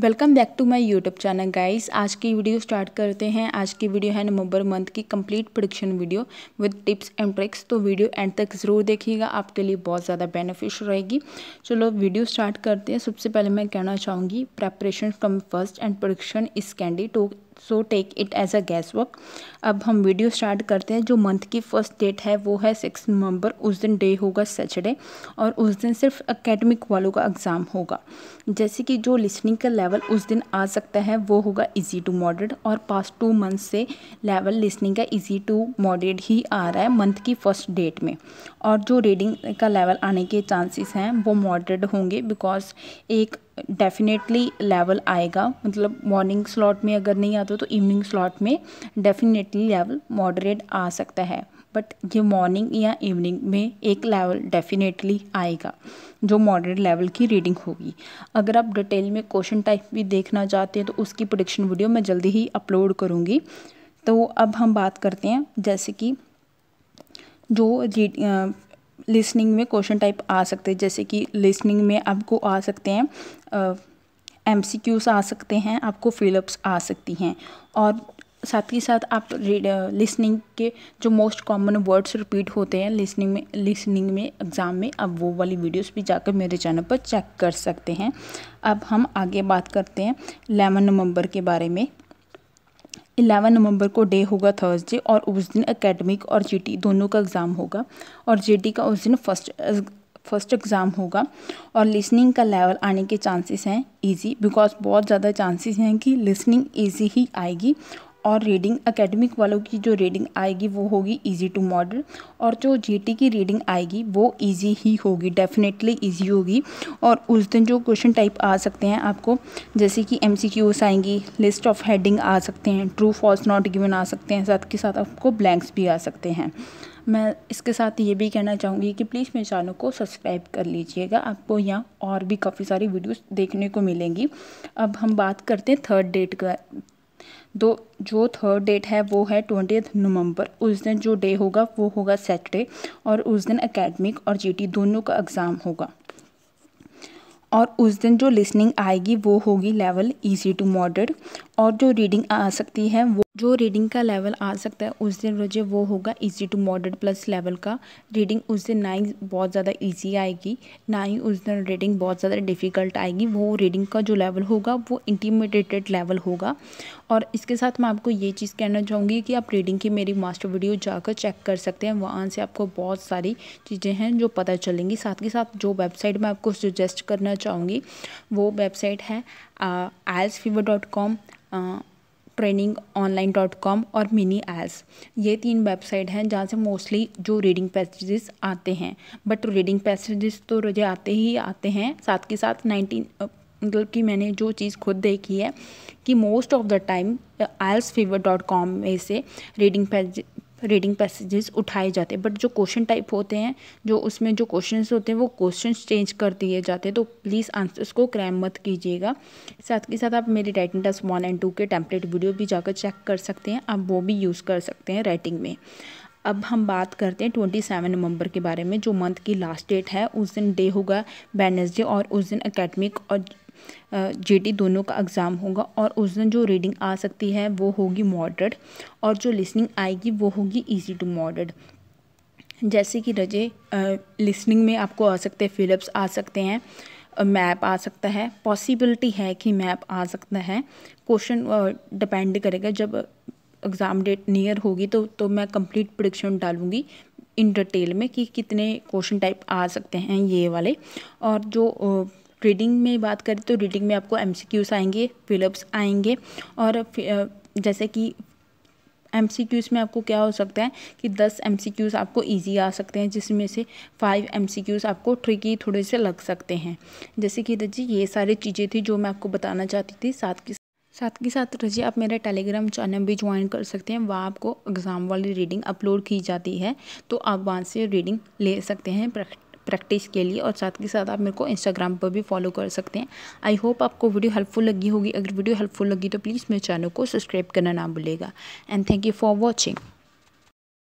welcome back to my YouTube channel guys आज की video start करते हैं आज की वीडियो है नवंबर मंथ की complete prediction video with tips and tricks तो वीडियो एंड तक ज़रूर देखिएगा आपके लिए बहुत ज़्यादा बेनिफिश रहेगी चलो वीडियो स्टार्ट करते हैं सबसे पहले मैं कहना चाहूँगी preparation from first end prediction is candy to so take it as a guess work अब हम वीडियो स्टार्ट करते हैं जो मंथ की फर्स्ट डेट है वो है सिक्स नवंबर उस दिन डे होगा सैटरडे और उस दिन सिर्फ एकेडमिक वालों का एग्ज़ाम होगा जैसे कि जो लिसनिंग का लेवल उस दिन आ सकता है वो होगा इजी टू मॉडरेट और पास्ट टू मंथ से लेवल लिसनिंग का इजी टू मॉडरेट ही आ रहा है मंथ की फर्स्ट डेट में और जो रीडिंग का लेवल आने के चांसेस हैं वो मॉडरेट होंगे बिकॉज एक डेफिनेटली लेवल आएगा मतलब मॉर्निंग स्लॉट में अगर नहीं आता तो इवनिंग स्लॉट में डेफिनेटली लेवल मॉडरेट आ सकता है बट ये मॉर्निंग या इवनिंग में एक लेवल डेफिनेटली आएगा जो मॉडरेट लेवल की रीडिंग होगी अगर आप डिटेल में क्वेश्चन टाइप भी देखना चाहते हैं तो उसकी प्रोडिक्शन वीडियो मैं जल्दी ही अपलोड करूँगी तो अब हम बात करते हैं जैसे कि जो लिसनिंग में क्वेश्चन टाइप आ सकते हैं जैसे कि लिसनिंग में आपको आ सकते हैं एम सी क्यूज़ आ सकते हैं आपको फिलअप्स आ सकती हैं और साथ ही साथ आप लिसनिंग के जो मोस्ट कॉमन वर्ड्स रिपीट होते हैं लिसनिंग में लिसनिंग में एग्ज़ाम में आप वो वाली वीडियोस भी जाकर मेरे चैनल पर चेक कर सकते हैं अब हम आगे बात करते हैं लेवन नवंबर के बारे में 11 नवंबर को डे होगा थर्सडे और उस दिन एकेडमिक और जीटी दोनों का एग्ज़ाम होगा और जीटी का उस दिन फर्स्ट फर्स्ट एग्ज़ाम होगा और लिसनिंग का लेवल आने के चांसेस हैं इजी बिकॉज बहुत ज़्यादा चांसेस हैं कि लिसनिंग इजी ही आएगी और रीडिंग एकेडमिक वालों की जो रीडिंग आएगी वो होगी इजी टू मॉडल और जो जीटी की रीडिंग आएगी वो इजी ही होगी डेफिनेटली इजी होगी और उस दिन जो क्वेश्चन टाइप आ सकते हैं आपको जैसे कि एम आएंगी लिस्ट ऑफ हेडिंग आ सकते हैं ट्रू फॉल्स नॉट गिवन आ सकते हैं साथ के साथ आपको ब्लैंक्स भी आ सकते हैं मैं इसके साथ ये भी कहना चाहूँगी कि प्लीज़ मेरे चैनल को सब्सक्राइब कर लीजिएगा आपको यहाँ और भी काफ़ी सारी वीडियोस देखने को मिलेंगी अब हम बात करते हैं थर्ड डेट का दो जो थर्ड डेट है वो है ट्वेंटी नवंबर उस दिन जो डे होगा वो होगा सैटरडे और उस दिन एकेडमिक और जीटी दोनों का एग्ज़ाम होगा और उस दिन जो लिसनिंग आएगी वो होगी लेवल इजी टू मॉडर्ड और जो रीडिंग आ सकती है वो जो रीडिंग का लेवल आ सकता है उस दिन रोजे वो होगा easy to modern plus level का रीडिंग उस दिन ना ही बहुत ज़्यादा इजी आएगी ना ही उस दिन रीडिंग बहुत ज़्यादा डिफ़िकल्ट आएगी वो रीडिंग का जो लेवल होगा वो इंटीमीडिएटेड लेवल होगा और इसके साथ मैं आपको ये चीज़ कहना चाहूँगी कि आप रीडिंग की मेरी मास्टर वीडियो जाकर चेक कर सकते हैं वहाँ से आपको बहुत सारी चीज़ें हैं जो पता चलेंगी साथ के साथ जो वेबसाइट मैं आपको सजेस्ट करना चाहूँगी वो वेबसाइट है IELTS fever dot com training online dot com और मिनी एल्स ये तीन वेबसाइट हैं जहाँ से मोस्टली जो रीडिंग पैसेजेस आते हैं बट रीडिंग पैसेजेस तो रोजे आते ही आते हैं साथ के साथ नाइनटीन uh, मतलब कि मैंने जो चीज़ खुद देखी है कि most of the time IELTS fever dot com में से रीडिंग रीडिंग पैसेजेस उठाए जाते हैं बट जो क्वेश्चन टाइप होते हैं जो उसमें जो क्वेश्चंस होते हैं वो क्वेश्चंस चेंज कर दिए जाते हैं तो प्लीज़ आंसर्स को क्रैम मत कीजिएगा साथ के साथ आप मेरे writing task one and two के टेम्पलेट वीडियो भी जाकर चेक कर सकते हैं आप वो भी यूज़ कर सकते हैं राइटिंग में अब हम बात करते हैं ट्वेंटी सेवन नवंबर के बारे में जो मंथ की लास्ट डेट है उस दिन डे होगा वेनसडे और उस दिन एकेडमिक और जेटी दोनों का एग्ज़ाम होगा और उस दिन जो रीडिंग आ सकती है वो होगी मॉडरेट और जो लिसनिंग आएगी वो होगी ईजी टू मॉडरेट जैसे कि रजे लिसनिंग में आपको आ सकते हैं फिलप्स आ सकते हैं मैप आ सकता है पॉसिबिलिटी है कि मैप आ सकता है क्वेश्चन डिपेंड करेगा जब एग्ज़ाम डेट नियर होगी तो तो मैं कंप्लीट प्रडिक्शन डालूंगी इन डिटेल में कि कितने क्वेश्चन टाइप आ सकते हैं ये वाले और जो रीडिंग में बात करें तो रीडिंग में आपको एम आएंगे फिलअप्स आएंगे और जैसे कि एम में आपको क्या हो सकता है कि दस एम आपको ईजी आ सकते हैं जिसमें से फाइव एम आपको ट्रिकी थोड़े से लग सकते हैं जैसे कि रजी ये सारी चीज़ें थी जो मैं आपको बताना चाहती थी साथ के साथ के साथ रजी आप मेरा टेलीग्राम चैनल भी ज्वाइन कर सकते हैं वहाँ आपको एग्ज़ाम वाली रीडिंग अपलोड की जाती है तो आप वहाँ से रीडिंग ले सकते हैं प्रैक्टिस प्रैक्टिस के लिए और साथ के साथ आप मेरे को इंस्टाग्राम पर भी फॉलो कर सकते हैं आई होप आपको वीडियो हेल्पफुल लगी होगी अगर वीडियो हेल्पफुल लगी तो प्लीज़ मेरे चैनल को सब्सक्राइब करना ना भूलेगा and thank you for watching